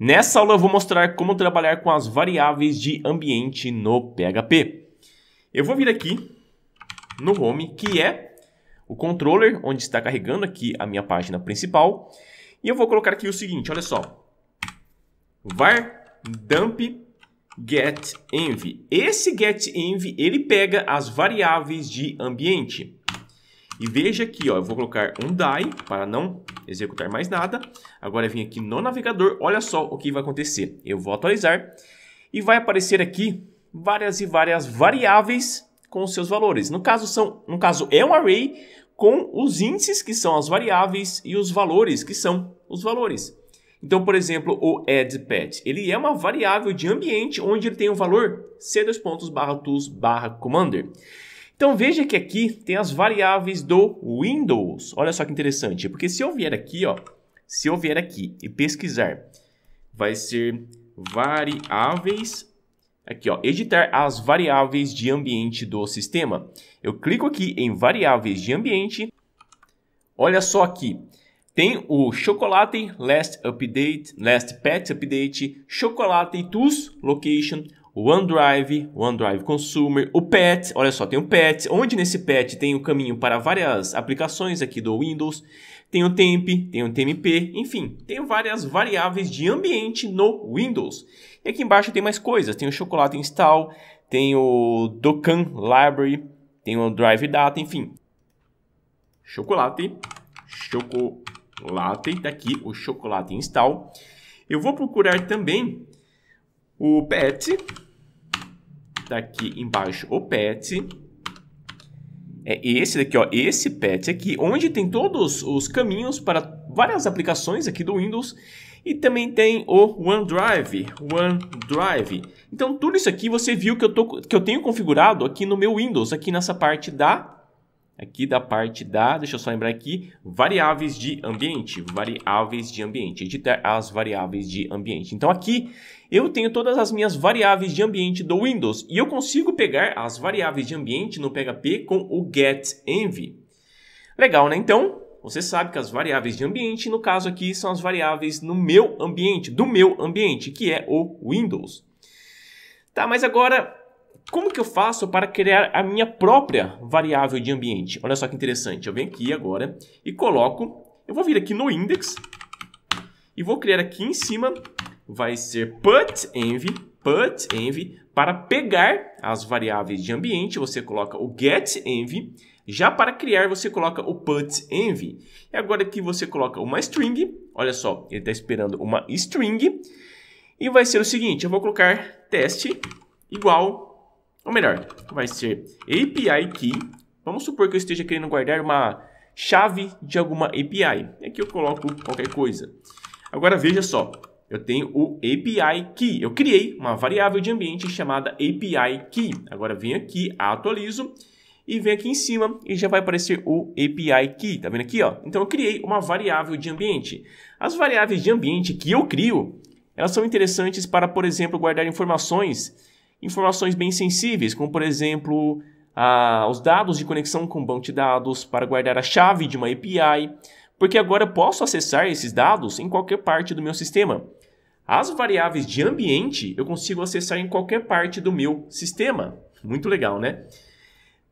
Nessa aula eu vou mostrar como trabalhar com as variáveis de ambiente no PHP. Eu vou vir aqui no Home, que é o controller, onde está carregando aqui a minha página principal. E eu vou colocar aqui o seguinte, olha só. var dump getEnv. Esse getEnv, ele pega as variáveis de ambiente. E veja aqui, ó, eu vou colocar um die para não executar mais nada. Agora eu vim aqui no navegador, olha só o que vai acontecer. Eu vou atualizar e vai aparecer aqui várias e várias variáveis com seus valores. No caso, são, no caso é um array com os índices, que são as variáveis, e os valores, que são os valores. Então, por exemplo, o addPad, ele é uma variável de ambiente onde ele tem o um valor c2 pontos barra tools barra commander. Então veja que aqui tem as variáveis do Windows. Olha só que interessante, porque se eu vier aqui, ó, se eu vier aqui e pesquisar, vai ser variáveis aqui, ó, editar as variáveis de ambiente do sistema. Eu clico aqui em variáveis de ambiente. Olha só aqui. Tem o chocolate last update, last patch update, chocolate tools location, o OneDrive, o OneDrive Consumer, o PET, olha só, tem o PET, onde nesse PET tem o caminho para várias aplicações aqui do Windows, tem o temp, tem o TMP, enfim, tem várias variáveis de ambiente no Windows. E aqui embaixo tem mais coisas, tem o chocolate install, tem o Dokkan Library, tem o Drive Data, enfim. Chocolate, chocolate, tá aqui o chocolate install. Eu vou procurar também o pet, tá aqui embaixo o pet, é esse daqui, ó, esse pet aqui, onde tem todos os caminhos para várias aplicações aqui do Windows e também tem o OneDrive, OneDrive. Então tudo isso aqui você viu que eu, tô, que eu tenho configurado aqui no meu Windows, aqui nessa parte da aqui da parte da, deixa eu só lembrar aqui, variáveis de ambiente, variáveis de ambiente, editar as variáveis de ambiente. Então aqui eu tenho todas as minhas variáveis de ambiente do Windows e eu consigo pegar as variáveis de ambiente no PHP com o getEnv. Legal, né? Então, você sabe que as variáveis de ambiente, no caso aqui, são as variáveis no meu ambiente, do meu ambiente, que é o Windows. Tá, mas agora como que eu faço para criar a minha própria variável de ambiente? Olha só que interessante. Eu venho aqui agora e coloco... Eu vou vir aqui no index e vou criar aqui em cima. Vai ser put env, put env. Para pegar as variáveis de ambiente, você coloca o get env. Já para criar, você coloca o put env. E agora aqui você coloca uma string. Olha só, ele está esperando uma string. E vai ser o seguinte, eu vou colocar teste igual ou melhor, vai ser API key. Vamos supor que eu esteja querendo guardar uma chave de alguma API. Aqui é eu coloco qualquer coisa. Agora veja só, eu tenho o API Key. Eu criei uma variável de ambiente chamada API Key. Agora vem aqui, atualizo e vem aqui em cima e já vai aparecer o API Key. Tá vendo aqui, ó? Então eu criei uma variável de ambiente. As variáveis de ambiente que eu crio, elas são interessantes para, por exemplo, guardar informações informações bem sensíveis, como por exemplo os dados de conexão com o banco de dados para guardar a chave de uma API, porque agora posso acessar esses dados em qualquer parte do meu sistema. As variáveis de ambiente eu consigo acessar em qualquer parte do meu sistema. Muito legal, né?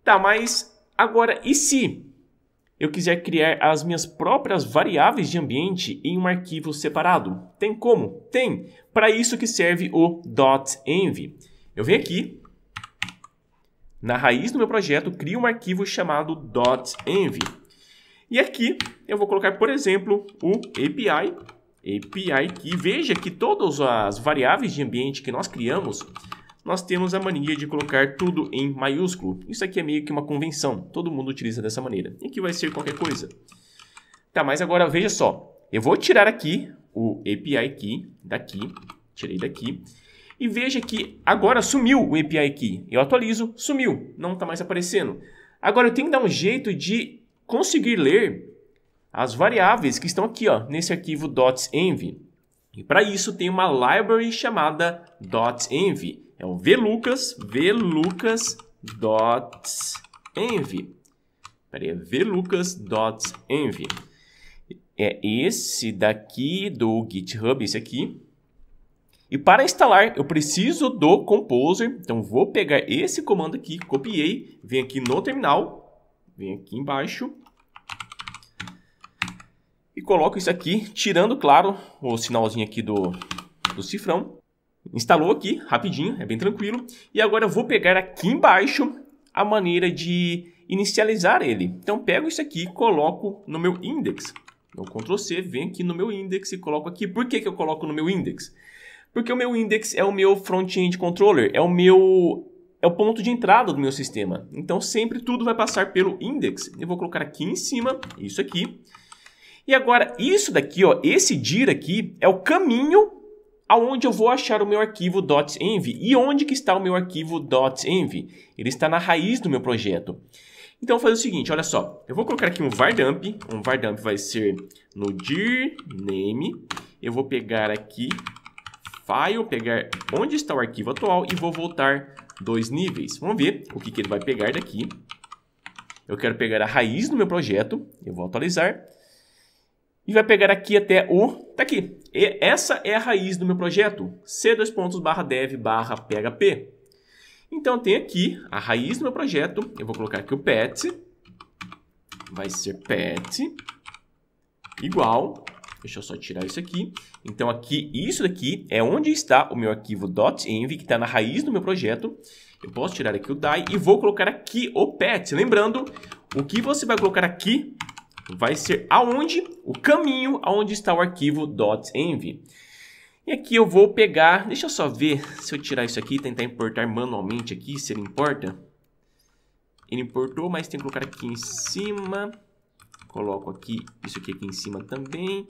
Tá, mas agora e se eu quiser criar as minhas próprias variáveis de ambiente em um arquivo separado? Tem como? Tem. Para isso que serve o .env. Eu venho aqui, na raiz do meu projeto, crio um arquivo chamado .env. E aqui eu vou colocar, por exemplo, o API, API que veja que todas as variáveis de ambiente que nós criamos, nós temos a mania de colocar tudo em maiúsculo. Isso aqui é meio que uma convenção, todo mundo utiliza dessa maneira. E aqui vai ser qualquer coisa. Tá, mas agora veja só, eu vou tirar aqui o API key daqui, tirei daqui, e veja que agora sumiu o API Key. Eu atualizo, sumiu, não está mais aparecendo. Agora eu tenho que dar um jeito de conseguir ler as variáveis que estão aqui ó, nesse arquivo .env. E para isso tem uma library chamada .env. É o vlucas, vlucas.env. Peraí, é vlucas.env. É esse daqui do GitHub, esse aqui. E para instalar, eu preciso do Composer. Então, vou pegar esse comando aqui, copiei, vem aqui no terminal, vem aqui embaixo. E coloco isso aqui, tirando, claro, o sinalzinho aqui do, do cifrão. Instalou aqui, rapidinho, é bem tranquilo. E agora eu vou pegar aqui embaixo a maneira de inicializar ele. Então, pego isso aqui e coloco no meu index. Então, Ctrl C, vem aqui no meu index e coloco aqui. Por que, que eu coloco no meu index? Porque o meu index é o meu front-end controller, é o meu é o ponto de entrada do meu sistema. Então sempre tudo vai passar pelo index. Eu vou colocar aqui em cima, isso aqui. E agora isso daqui, ó, esse dir aqui é o caminho aonde eu vou achar o meu arquivo .env. E onde que está o meu arquivo .env? Ele está na raiz do meu projeto. Então, vou fazer o seguinte, olha só. Eu vou colocar aqui um vardump. Um vardump vai ser no dir name. Eu vou pegar aqui File, pegar onde está o arquivo atual e vou voltar dois níveis. Vamos ver o que, que ele vai pegar daqui. Eu quero pegar a raiz do meu projeto, eu vou atualizar. E vai pegar aqui até o... Tá aqui. E essa é a raiz do meu projeto. c 2devphp pontos barra dev barra Então tem aqui a raiz do meu projeto. Eu vou colocar aqui o pet. Vai ser pet igual Deixa eu só tirar isso aqui. Então aqui, isso daqui é onde está o meu arquivo .env, que está na raiz do meu projeto. Eu posso tirar aqui o die e vou colocar aqui o pet. Lembrando, o que você vai colocar aqui vai ser aonde, o caminho aonde está o arquivo .env. E aqui eu vou pegar, deixa eu só ver se eu tirar isso aqui tentar importar manualmente aqui, se ele importa. Ele importou, mas tem que colocar aqui em cima. Coloco aqui, isso aqui, aqui em cima também.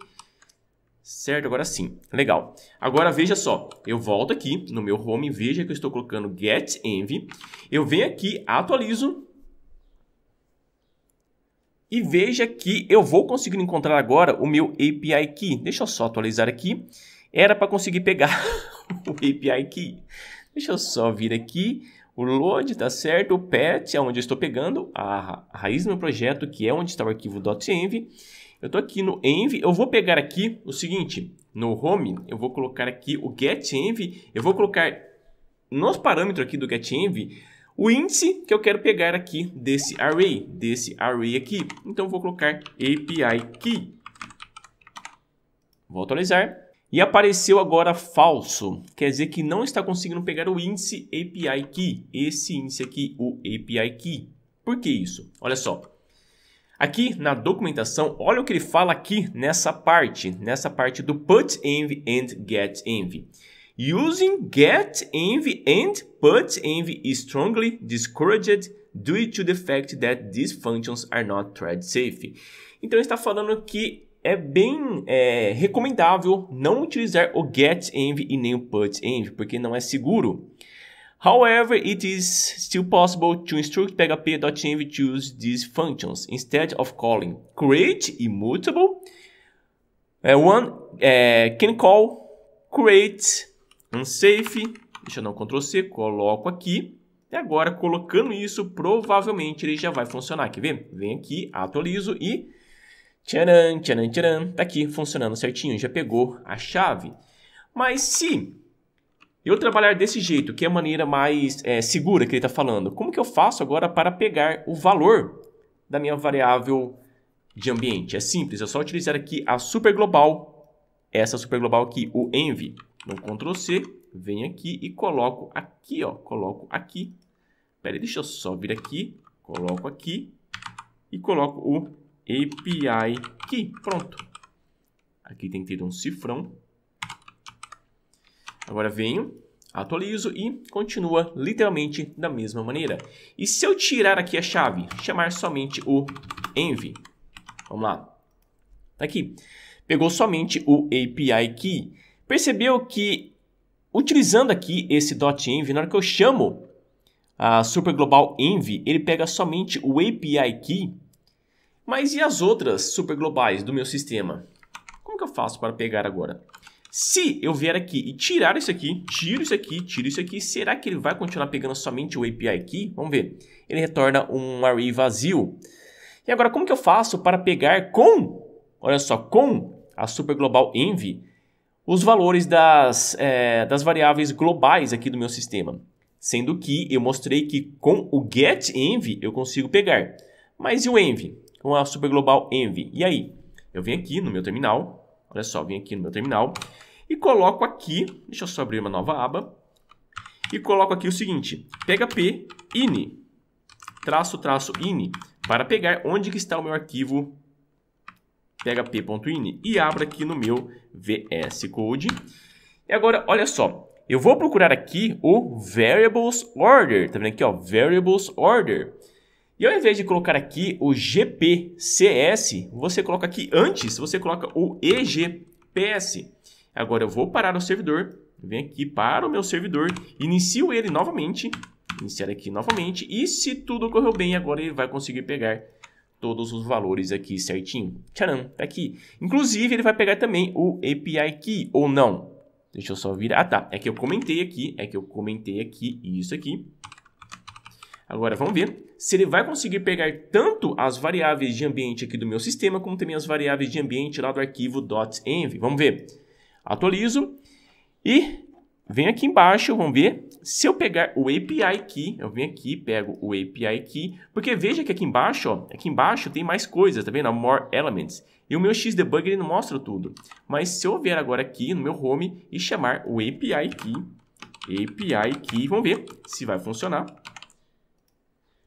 Certo, agora sim. Legal. Agora veja só, eu volto aqui no meu home, veja que eu estou colocando get env. Eu venho aqui, atualizo e veja que eu vou conseguir encontrar agora o meu API key. Deixa eu só atualizar aqui. Era para conseguir pegar o API key. Deixa eu só vir aqui. O load tá certo, o pet é onde eu estou pegando a raiz do meu projeto, que é onde está o arquivo .env. Eu estou aqui no env, eu vou pegar aqui o seguinte, no Home, eu vou colocar aqui o Get env, eu vou colocar nos parâmetros aqui do Get env o índice que eu quero pegar aqui desse array, desse array aqui. Então, eu vou colocar API Key. Vou atualizar. E apareceu agora falso, quer dizer que não está conseguindo pegar o índice API Key, esse índice aqui, o API Key. Por que isso? Olha só, Aqui na documentação, olha o que ele fala aqui nessa parte, nessa parte do put env and get env. Using get env and put env is strongly discouraged due to the fact that these functions are not thread safe. Então está falando que é bem é, recomendável não utilizar o get env e nem o put env, porque não é seguro. However, it is still possible to instruct PHP.env to use these functions instead of calling create immutable. Uh, one uh, can call create unsafe. Deixa eu dar um Ctrl C, coloco aqui. E agora, colocando isso, provavelmente ele já vai funcionar. Quer ver? Vem aqui, atualizo e... Tcharam, tcharam, tcharam. Tá aqui, funcionando certinho. Já pegou a chave. Mas se eu trabalhar desse jeito, que é a maneira mais é, segura que ele está falando, como que eu faço agora para pegar o valor da minha variável de ambiente? É simples, é só utilizar aqui a superglobal, essa superglobal aqui, o env. Então, Ctrl C, venho aqui e coloco aqui, ó, coloco aqui. Peraí, deixa eu só vir aqui, coloco aqui e coloco o API key. Pronto. Aqui tem que ter um cifrão Agora venho, atualizo e continua literalmente da mesma maneira. E se eu tirar aqui a chave, chamar somente o env, vamos lá, tá aqui, pegou somente o API Key. Percebeu que utilizando aqui esse .env, na hora que eu chamo a Super Global Envy, ele pega somente o API Key, mas e as outras Super Globais do meu sistema? Como que eu faço para pegar agora? Se eu vier aqui e tirar isso aqui, tiro isso aqui, tiro isso aqui, será que ele vai continuar pegando somente o API aqui? Vamos ver. Ele retorna um array vazio. E agora, como que eu faço para pegar com, olha só, com a Super Global Envy, os valores das, é, das variáveis globais aqui do meu sistema? Sendo que eu mostrei que com o get env eu consigo pegar. Mas e o env? Com a Super Global Envy? E aí? Eu venho aqui no meu terminal, Olha só, vim aqui no meu terminal e coloco aqui, deixa eu só abrir uma nova aba, e coloco aqui o seguinte, php ini, traço, traço, ini, para pegar onde que está o meu arquivo php.ini e abro aqui no meu VS Code. E agora, olha só, eu vou procurar aqui o variables order, tá vendo aqui, ó, variables order. E ao invés de colocar aqui o GPCS, você coloca aqui antes, você coloca o EGPS. Agora eu vou parar o servidor, venho aqui para o meu servidor, inicio ele novamente, iniciar aqui novamente, e se tudo correu bem, agora ele vai conseguir pegar todos os valores aqui certinho. Tcharam, tá aqui. Inclusive, ele vai pegar também o API Key, ou não. Deixa eu só virar. Ah, tá. É que eu comentei aqui, é que eu comentei aqui, isso aqui. Agora, vamos ver se ele vai conseguir pegar tanto as variáveis de ambiente aqui do meu sistema, como também as variáveis de ambiente lá do arquivo .env. Vamos ver. Atualizo e venho aqui embaixo, vamos ver. Se eu pegar o API Key, eu venho aqui, pego o API Key, porque veja que aqui embaixo, ó, aqui embaixo tem mais coisas, tá vendo? More Elements. E o meu Xdebug ele não mostra tudo. Mas se eu vier agora aqui no meu home e chamar o API Key, API Key, vamos ver se vai funcionar.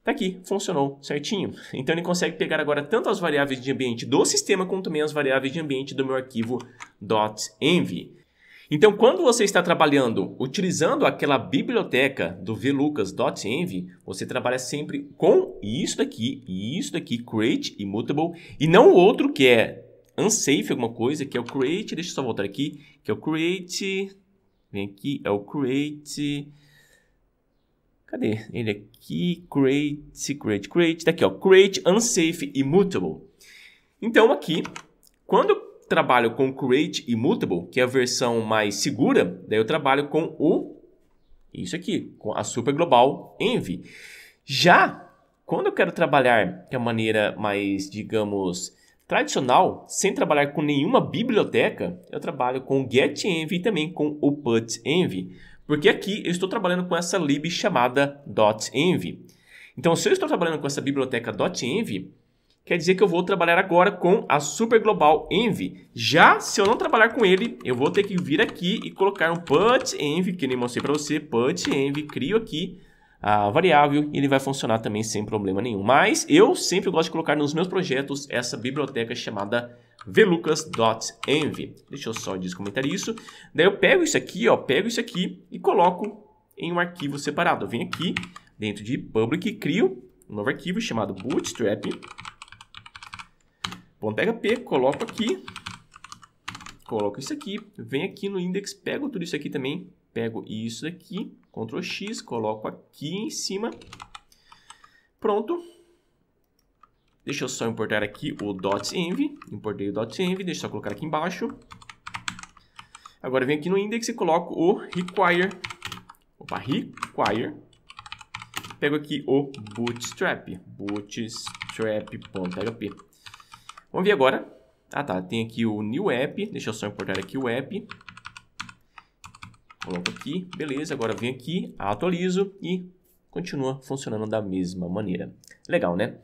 Tá aqui, funcionou certinho. Então ele consegue pegar agora tanto as variáveis de ambiente do sistema quanto também as variáveis de ambiente do meu arquivo .env. Então, quando você está trabalhando utilizando aquela biblioteca do vlucas.env, você trabalha sempre com isso daqui e isso daqui, create e mutable, e não o outro que é unsafe alguma coisa, que é o create, deixa eu só voltar aqui, que é o create, vem aqui, é o create Cadê ele aqui? Create, create, create. Tá Daqui, ó. Create unsafe immutable. Então, aqui, quando eu trabalho com create immutable, que é a versão mais segura, daí eu trabalho com o... Isso aqui, com a super global env. Já quando eu quero trabalhar de uma maneira mais, digamos, tradicional, sem trabalhar com nenhuma biblioteca, eu trabalho com o GetEnv e também com o PutsEnv. Porque aqui eu estou trabalhando com essa lib chamada .env. Então, se eu estou trabalhando com essa biblioteca .env, quer dizer que eu vou trabalhar agora com a global env. Já se eu não trabalhar com ele, eu vou ter que vir aqui e colocar um put env, que nem mostrei para você, put env, crio aqui a variável e ele vai funcionar também sem problema nenhum. Mas eu sempre gosto de colocar nos meus projetos essa biblioteca chamada velucas.env. Deixa eu só descomentar isso. Daí eu pego isso aqui, ó, pego isso aqui e coloco em um arquivo separado. Eu venho aqui dentro de public e crio um novo arquivo chamado bootstrap.php, coloco aqui, coloco isso aqui, venho aqui no index, pego tudo isso aqui também, pego isso aqui, Ctrl X, coloco aqui em cima. Pronto. Deixa eu só importar aqui o .env, importei o .env, deixa eu só colocar aqui embaixo. Agora venho aqui no index e coloco o require, opa, require. Pego aqui o bootstrap, bootstrap.php. Vamos ver agora. Ah tá, tem aqui o new app, deixa eu só importar aqui o app. Coloco aqui, beleza, agora venho aqui, atualizo e continua funcionando da mesma maneira. Legal, né?